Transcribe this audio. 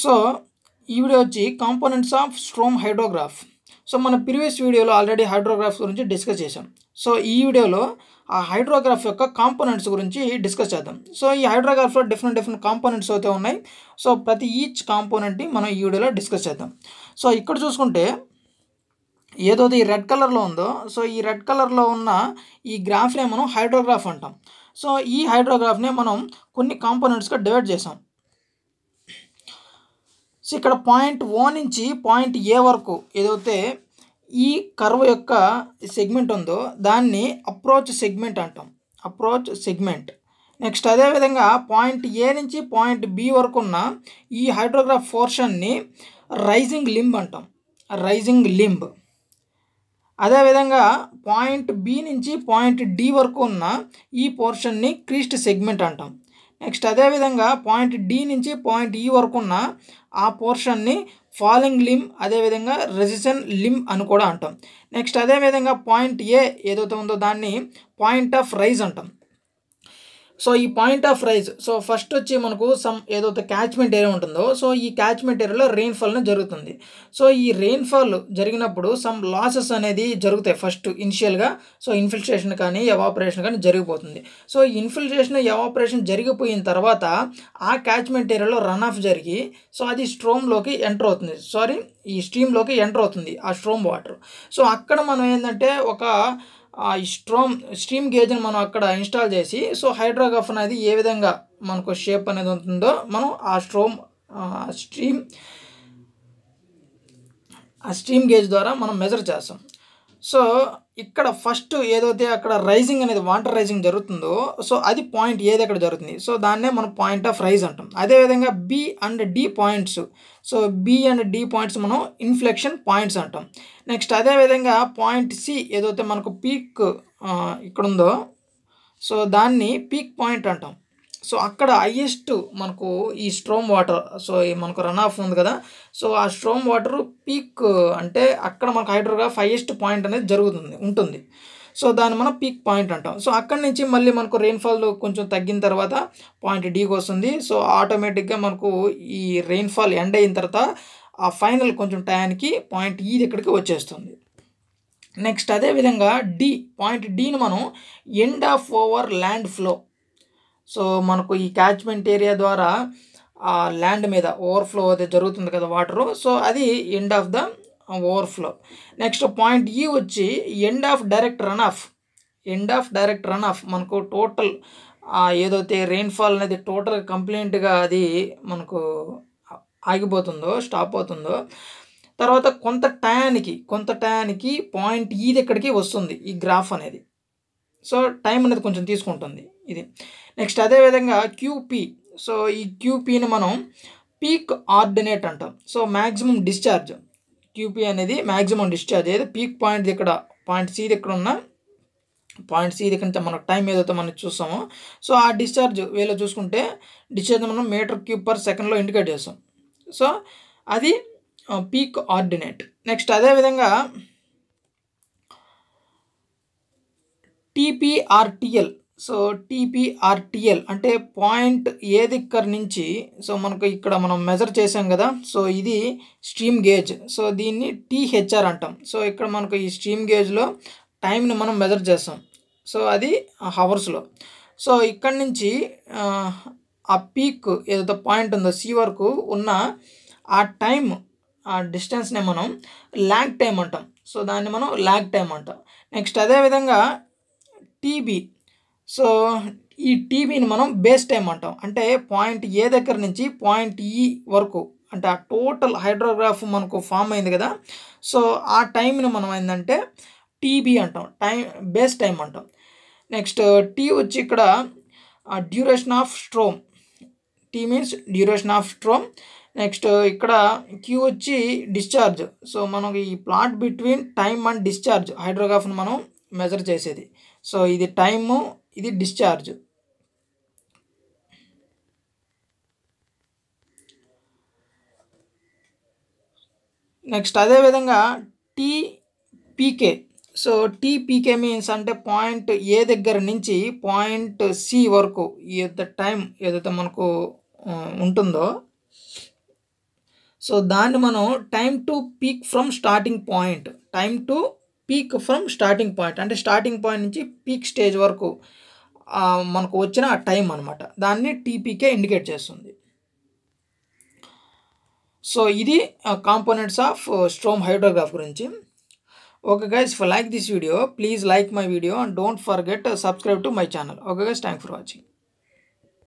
so ఈ video వచ్చి components of storm hydrograph so మన ప్రీవియస్ వీడియోలో ఆల్రెడీ హైడ్రోగ్రాఫ్ గురించి డిస్కస్ చేశాం సో ఈ వీడియోలో ఆ హైడ్రోగ్రాఫ్ యొక్క కాంపోనెంట్స్ గురించి డిస్కస్ చేద్దాం సో ఈ హైడ్రోగ్రాఫ్లో డిఫరెంట్ డిఫరెంట్ కాంపోనెంట్స్ అయితే ఉన్నాయి సో ప్రతి ఈచ్ కాంపోనెంట్ని మనం ఈ వీడియోలో డిస్కస్ చేద్దాం సో ఇక్కడ చూసుకుంటే ఏదో ఈ రెడ్ కలర్లో ఉందో సో ఈ రెడ్ కలర్లో ఉన్న ఈ గ్రాఫ్నే మనం హైడ్రోగ్రాఫ్ అంటాం సో ఈ హైడ్రోగ్రాఫ్నే మనం కొన్ని కాంపోనెంట్స్గా డివైడ్ చేసాం సో ఇక్కడ పాయింట్ ఓ నుంచి పాయింట్ ఏ వరకు ఏదైతే ఈ కర్వ్ యొక్క సెగ్మెంట్ ఉందో దాన్ని అప్రోచ్ సెగ్మెంట్ అంటాం అప్రోచ్ సెగ్మెంట్ నెక్స్ట్ అదేవిధంగా పాయింట్ ఏ నుంచి పాయింట్ బి వరకు ఉన్న ఈ హైడ్రోగ్రాఫ్ పోర్షన్ని రైజింగ్ లింబ్ అంటాం రైజింగ్ లింబ్ అదేవిధంగా పాయింట్ బి నుంచి పాయింట్ డి వరకు ఉన్న ఈ పోర్షన్ని క్రీస్ట్ సెగ్మెంట్ అంటాం నెక్స్ట్ అదేవిధంగా పాయింట్ డి నుంచి పాయింట్ ఈ వరకు ఉన్న ఆ పోర్షన్ని ఫాలింగ్ లిమ్ అదేవిధంగా రెసిషన్ లిమ్ అని కూడా అంటాం నెక్స్ట్ అదేవిధంగా పాయింట్ ఏ ఏదైతే ఉందో దాన్ని పాయింట్ ఆఫ్ రైజ్ అంటాం సో ఈ point of rise so first వచ్చి మనకు సమ్ ఏదైతే క్యాచ్మెంట్ ఏరియా ఉంటుందో సో ఈ క్యాచ్మెంట్ ఏరియాలో రెయిన్ఫాల్ జరుగుతుంది సో ఈ రెయిన్ఫాల్ జరిగినప్పుడు సమ్ లాసెస్ అనేది జరుగుతాయి ఫస్ట్ ఇనిషియల్గా సో ఇన్ఫిల్ట్రేషన్ కానీ ఎవాపరేషన్ కానీ జరిగిపోతుంది సో ఇన్ఫిల్ట్రేషన్ ఎవాపరేషన్ జరిగిపోయిన తర్వాత ఆ క్యాచ్మెంట్ ఏరియాలో రన్ ఆఫ్ జరిగి సో అది స్ట్రోమ్లోకి ఎంటర్ అవుతుంది సారీ ఈ స్ట్రీమ్లోకి ఎంటర్ అవుతుంది ఆ స్ట్రోమ్ వాటర్ సో అక్కడ మనం ఏంటంటే ఒక ఆ స్ట్రోమ్ స్ట్రీమ్ గేజ్ని మనం అక్కడ ఇన్స్టాల్ చేసి సో హైడ్రోగ్రాఫ్ అనేది ఏ విధంగా మనకు షేప్ అనేది ఉంటుందో మనం ఆ స్ట్రోమ్ స్ట్రీమ్ ఆ స్ట్రీమ్ గేజ్ ద్వారా మనం మెజర్ చేస్తాం సో ఇక్కడ ఫస్ట్ ఏదైతే అక్కడ రైజింగ్ అనేది వాటర్ రైజింగ్ జరుగుతుందో సో అది పాయింట్ ఏది అక్కడ జరుగుతుంది సో దాన్నే మనం పాయింట్ ఆఫ్ రైజ్ అంటాం అదేవిధంగా B and D points so B and D points మనం ఇన్ఫ్లెక్షన్ పాయింట్స్ అంటాం నెక్స్ట్ అదేవిధంగా పాయింట్ సి ఏదైతే మనకు పీక్ ఇక్కడ ఉందో సో దాన్ని పీక్ పాయింట్ అంటాం సో అక్కడ హయ్యెస్ట్ మనకు ఈ స్ట్రోమ్ వాటర్ సో మనకు రన్ ఆఫ్ ఉంది కదా సో ఆ స్ట్రోమ్ వాటర్ పీక్ అంటే అక్కడ మనకు హైడ్రోగ్రాఫ్ హయ్యెస్ట్ పాయింట్ అనేది జరుగుతుంది ఉంటుంది సో దాన్ని మనం పీక్ పాయింట్ అంటాం సో అక్కడి నుంచి మళ్ళీ మనకు రెయిన్ఫాల్ కొంచెం తగ్గిన తర్వాత పాయింట్ డీకి వస్తుంది సో ఆటోమేటిక్గా మనకు ఈ రెయిన్ఫాల్ ఎండ్ అయిన తర్వాత ఆ ఫైనల్ కొంచెం టయానికి పాయింట్ ఈ దగ్గరికి వచ్చేస్తుంది నెక్స్ట్ అదేవిధంగా డి పాయింట్ డీని మనం end of overland flow so మనకు ఈ క్యాచ్మెంట్ ఏరియా ద్వారా ఆ ల్యాండ్ మీద ఓవర్ఫ్లో అది జరుగుతుంది కదా వాటరు సో అది end of the overflow next point ఈ వచ్చి end of direct run off end of direct run off మనకు టోటల్ ఏదైతే రెయిన్ఫాల్ అనేది టోటల్ కంప్లీట్గా అది మనకు ఆగిపోతుందో స్టాప్ అవుతుందో తర్వాత కొంత టయానికి కొంత టయానికి పాయింట్ ఈది ఎక్కడికి వస్తుంది ఈ గ్రాఫ్ అనేది సో టైం అనేది కొంచెం తీసుకుంటుంది ఇది నెక్స్ట్ అదేవిధంగా క్యూపీ సో ఈ క్యూపీని మనం పీక్ ఆర్డినేట్ అంటాం సో మ్యాక్సిమం డిశ్చార్జ్ క్యూపీ అనేది మ్యాక్సిమం డిశ్చార్జ్ ఏదో పీక్ పాయింట్ ఇక్కడ పాయింట్ సి ఇక్కడ ఉన్న పాయింట్ సి దగ్గర మనకు టైం ఏదైతే మనం చూస్తామో సో ఆ డిశ్చార్జ్ వేలో చూసుకుంటే డిశ్చార్జ్ మనం మీటర్ క్యూబ్ పర్ సెకండ్లో ఇండికేట్ చేస్తాం సో అది పీక్ ఆర్డినేట్ నెక్స్ట్ అదేవిధంగా టీపీఆర్టీఎల్ సో టీపీఆర్టీఎల్ అంటే పాయింట్ ఏ దిక్కర్ నుంచి సో మనకు ఇక్కడ మనం మెజర్ చేసాం కదా సో ఇది స్ట్రీమ్ గేజ్ సో దీన్ని టీహెచ్ఆర్ అంటాం సో ఇక్కడ మనకు ఈ స్ట్రీమ్ గేజ్లో టైంని మనం మెజర్ చేస్తాం సో అది హవర్స్లో సో ఇక్కడ నుంచి ఆ పీక్ ఏదైతే పాయింట్ ఉందో సి వరకు ఉన్న ఆ టైం ఆ డిస్టెన్స్నే మనం ల్యాగ్ టైం అంటాం సో దాన్ని మనం ల్యాగ్ టైం అంటాం నెక్స్ట్ అదేవిధంగా టీబీ సో ఈ టీబీని మనం బేస్ టైం అంటాం అంటే పాయింట్ ఏ దగ్గర నుంచి పాయింట్ ఈ వరకు అంటే ఆ టోటల్ హైడ్రోగ్రాఫ్ మనకు ఫామ్ అయింది కదా సో ఆ టైంని మనం ఏంటంటే టీబీ అంటాం టైం బేస్ టైం అంటాం నెక్స్ట్ టీ వచ్చి ఇక్కడ duration of storm T means duration of storm next ఇక్కడ క్యూ వచ్చి డిశ్చార్జ్ సో మనకి ఈ plot between time and discharge హైడ్రోగ్రాఫ్ని మనం మెజర్ చేసేది సో ఇది టైము ఇది డిశ్చార్జ్ నెక్స్ట్ అదేవిధంగా టీపీకే సో టీపీకే మీన్స్ అంటే పాయింట్ ఏ దగ్గర నుంచి పాయింట్ సి వరకు ఎంత టైం ఏదైతే మనకు ఉంటుందో సో దాన్ని మనం time to peak from starting point time to peak from starting point అంటే స్టార్టింగ్ పాయింట్ నుంచి పీక్ స్టేజ్ వరకు మనకు వచ్చిన టైం అనమాట దాన్ని టీపీకే ఇండికేట్ చేస్తుంది సో ఇది కాంపోనెంట్స్ ఆఫ్ స్ట్రోమ్ హైడ్రోగ్రాఫ్ గురించి okay guys for like this video please like my video and don't forget subscribe to my channel okay guys thank for watching